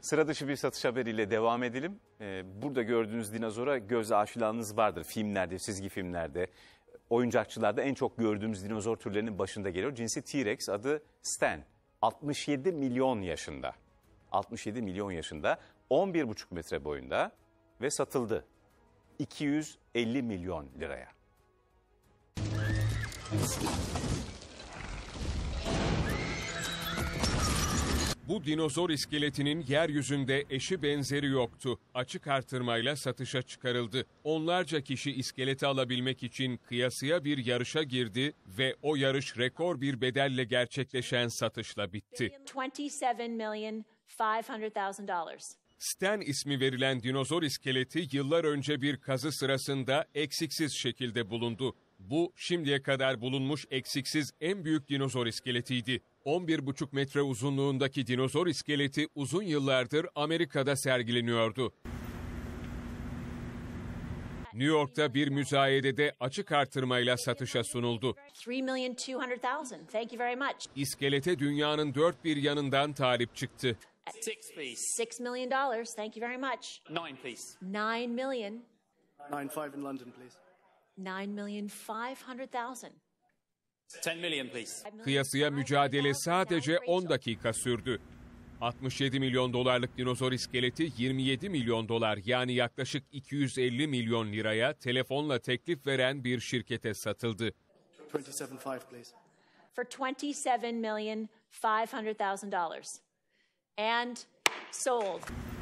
Sıra dışı bir satış haberiyle devam edelim. Ee, burada gördüğünüz dinozora göz aşilanınız vardır. Filmlerde, çizgi filmlerde, oyuncakçılarda en çok gördüğümüz dinozor türlerinin başında geliyor. Cinsi T-Rex adı Stan. 67 milyon yaşında. 67 milyon yaşında, 11,5 metre boyunda ve satıldı. 250 milyon liraya. Bu dinozor iskeletinin yeryüzünde eşi benzeri yoktu. Açık artırmayla satışa çıkarıldı. Onlarca kişi iskeleti alabilmek için kıyasıya bir yarışa girdi ve o yarış rekor bir bedelle gerçekleşen satışla bitti. 27 milyon 500 dollars. Sten ismi verilen dinozor iskeleti yıllar önce bir kazı sırasında eksiksiz şekilde bulundu. Bu şimdiye kadar bulunmuş eksiksiz en büyük dinozor iskeletiydi. 11,5 metre uzunluğundaki dinozor iskeleti uzun yıllardır Amerika'da sergileniyordu. New York'ta bir müzayedede açık artırmayla satışa sunuldu. İskelete dünyanın dört bir yanından talip çıktı. 6 million dollars. Thank you very much. Kıyasıya mücadele sadece 10 dakika sürdü. 67 milyon dolarlık dinozor iskeleti 27 milyon dolar yani yaklaşık 250 milyon liraya telefonla teklif veren bir şirkete satıldı. 27.5 please. For 27 million 500,000 dollars and sold.